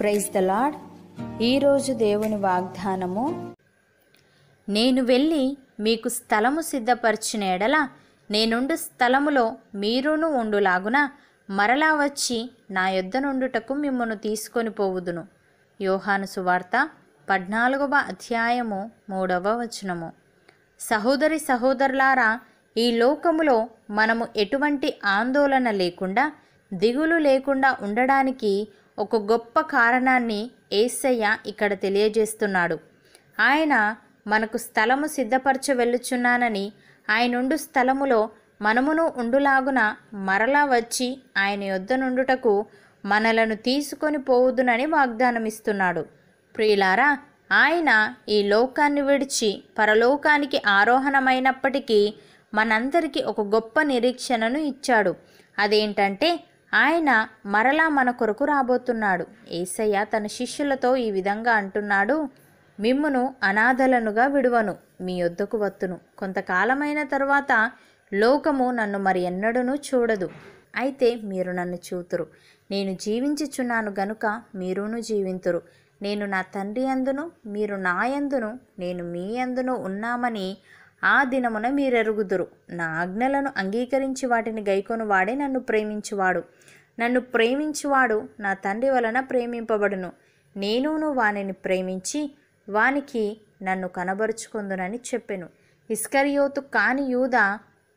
praise the lord ఈరోజు దేవుని వాగ్దానము నేను వెళ్ళి మీకు స్థలము సిద్ధపరిచిన ఎడల నేనుండు స్థలములో మీరును ఉండులాగున మరలా వచ్చి నా యొద్ద నుండుటకు మిమ్మను తీసుకొని పోవుదును యోహాను సువార్త పద్నాలుగవ అధ్యాయము మూడవ వచనము సహోదరి సహోదరులారా ఈ లోకములో మనము ఎటువంటి ఆందోళన లేకుండా దిగులు లేకుండా ఉండడానికి ఒక గొప్ప కారణాన్ని ఏసయ్య ఇక్కడ తెలియజేస్తున్నాడు ఆయన మనకు స్థలము సిద్ధపరచ వెళ్ళుచున్నానని ఆయనుండు స్థలములో మనమును ఉండులాగున మరలా వచ్చి ఆయన యొద్ద నుండుటకు మనలను తీసుకొని పోవుదునని వాగ్దానమిస్తున్నాడు ప్రియులారా ఆయన ఈ లోకాన్ని విడిచి పరలోకానికి ఆరోహణమైనప్పటికీ మనందరికీ ఒక గొప్ప నిరీక్షణను ఇచ్చాడు అదేంటంటే ఆయన మరలా మన కొరకు రాబోతున్నాడు ఏసయ్య తన శిష్యులతో ఈ విధంగా అంటున్నాడు మిమ్మును అనాథలనుగా విడువను మీ యొద్దకు వత్తును కొంతకాలమైన తరువాత లోకము నన్ను మరి ఎన్నడూనూ చూడదు అయితే మీరు నన్ను చూతురు నేను జీవించుచున్నాను గనుక మీరును జీవింతురు నేను నా తండ్రి అందును మీరు నా నేను మీ అందును ఉన్నామని ఆ దినమున మీరెరుగుదురు నా ఆజ్ఞలను అంగీకరించి వాటిని గైకొని వాడే నన్ను ప్రేమించువాడు నన్ను ప్రేమించువాడు నా తండ్రి వలన ప్రేమింపబడును నేనును వానిని ప్రేమించి వానికి నన్ను కనబరుచుకుందునని చెప్పెను ఇస్కరియోతు కాని యూద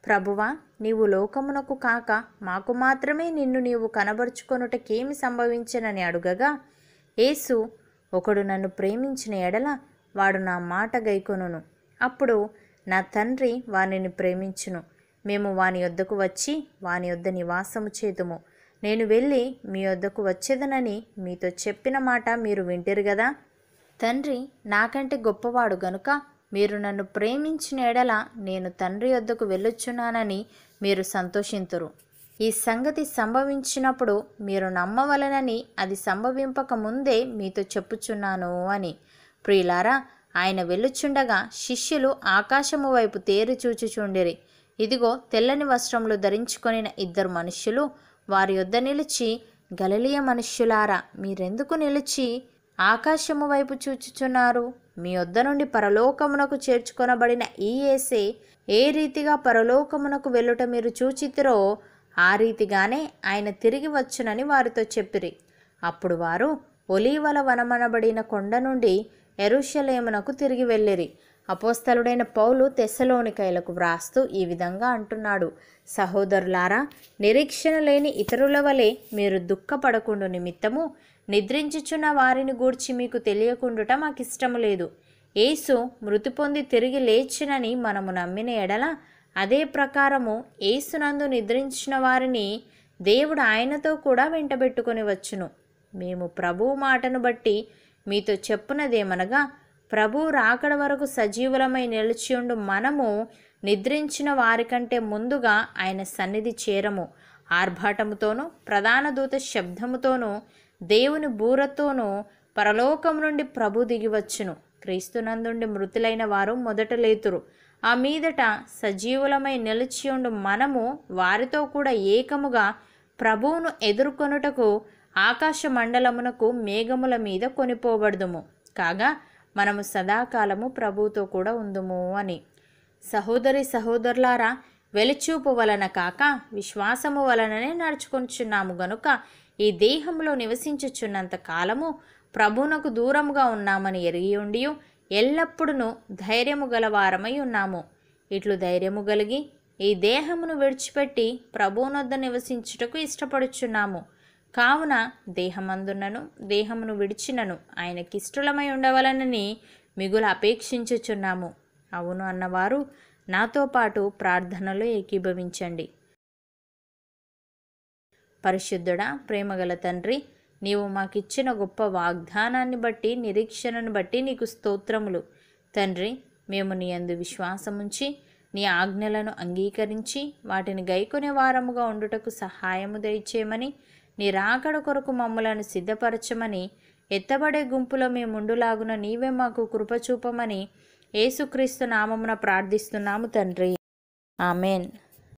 ప్రభువా నీవు లోకమునకు కాక మాకు మాత్రమే నిన్ను నీవు కనబరుచుకొనుటకేమి సంభవించనని అడుగగా యేసు ఒకడు నన్ను ప్రేమించిన ఎడల వాడు నా మాట గైకొనును అప్పుడు నా తండ్రి వానిని ప్రేమించును మేము వాని యొద్దకు వచ్చి వాని యొద్ద నివాసము చేతుము నేను వెళ్ళి మీ యొద్దకు వచ్చేదనని మీతో చెప్పిన మాట మీరు వింటారు కదా తండ్రి నాకంటే గొప్పవాడు గనుక మీరు నన్ను ప్రేమించిన ఎడల నేను తండ్రి యొద్దకు వెళ్ళొచ్చున్నానని మీరు సంతోషింతురు ఈ సంగతి సంభవించినప్పుడు మీరు నమ్మవలనని అది సంభవింపక ముందే మీతో చెప్పుచున్నాను అని ప్రియులారా ఆయన వెళ్ళుచుండగా శిష్యులు ఆకాశము వైపు తేరు చూచుచుండిరి ఇదిగో తెల్లని వస్త్రములు ధరించుకొనిన ఇద్దరు మనుష్యులు వారి యొద్ద నిలిచి గలలియ మనుష్యులారా మీరెందుకు నిలిచి ఆకాశము వైపు చూచుచున్నారు మీ వద్ద నుండి పరలోకమునకు చేర్చుకొనబడిన ఈ ఏసే ఏ రీతిగా పరలోకమునకు వెళ్ళుట మీరు చూచితిరో ఆ రీతిగానే ఆయన తిరిగి వచ్చునని వారితో చెప్పిరి అప్పుడు వారు ఒలీవల వనమనబడిన కొండ నుండి ఎరుషలేమునకు తిరిగి వెళ్ళిరి అపోస్తలుడైన పౌలు తెస్సలోనికైలకు వ్రాస్తూ ఈ విధంగా అంటున్నాడు సహోదరులారా నిరీక్షణ లేని ఇతరుల వలె మీరు దుఃఖపడకుండా నిమిత్తము నిద్రించుచున్న వారిని గూర్చి మీకు తెలియకుండుట మాకు ఇష్టము లేదు ఏసు మృతి పొంది తిరిగి లేచినని మనము నమ్మిన ఎడల అదే ప్రకారము ఏసునందు నిద్రించిన వారిని దేవుడు ఆయనతో కూడా వెంటబెట్టుకొని వచ్చును మేము ప్రభువు మాటను బట్టి మీతో చెప్పునదేమనగా ప్రభు రాకడ వరకు సజీవులమై నిలిచియుండు మనము నిద్రించిన వారికంటే ముందుగా ఆయన సన్నిధి చేరము ఆర్భాటముతోనూ ప్రధాన దూత శబ్దముతోనూ దేవుని బూరతోనూ పరలోకం నుండి ప్రభు దిగివచ్చును క్రీస్తునందుండి మృతులైన వారు మొదట లేతురు ఆ మీదట సజీవులమై నిలిచియుండు మనము వారితో కూడా ఏకముగా ప్రభువును ఎదుర్కొనుటకు ఆకాశ మండలమునకు మేఘముల మీద కొనిపోబడదుము కాగా మనము సదాకాలము ప్రభువుతో కూడా ఉందుము అని సహోదరి సహోదరులారా వెలిచూపు వలన కాక విశ్వాసము వలననే నడుచుకుంటున్నాము గనుక ఈ దేహంలో నివసించుచున్నంత కాలము ప్రభునకు దూరముగా ఉన్నామని ఎరిగి ఉండి ఎల్లప్పుడూ ధైర్యము గలవారమై ఉన్నాము ఇట్లు ధైర్యము కలిగి ఈ దేహమును విడిచిపెట్టి ప్రభువునొద్ద నివసించుటకు ఇష్టపడుచున్నాము కావున దేహమందున్నను దేహమును విడిచినను ఆయనకిష్టలమై ఉండవలనని మిగులు అపేక్షించుచున్నాము అవును అన్నవారు నాతో పాటు ప్రార్థనలు ఏకీభవించండి పరిశుద్ధుడ ప్రేమగల తండ్రి నీవు మాకిచ్చిన గొప్ప వాగ్దానాన్ని బట్టి నిరీక్షణను బట్టి నీకు స్తోత్రములు తండ్రి మేము నీ అందు విశ్వాసముంచి నీ ఆజ్ఞలను అంగీకరించి వాటిని గైకొనే వారముగా ఉండుటకు సహాయము దయచేయమని నీ రాకడ కొరకు మమ్మలను సిద్ధపరచమని ఎత్తబడే గుంపులో మేముండులాగున నీవే మాకు కృపచూపమని ఏసుక్రీస్తు నామమున ప్రార్థిస్తున్నాము తండ్రి ఆమెన్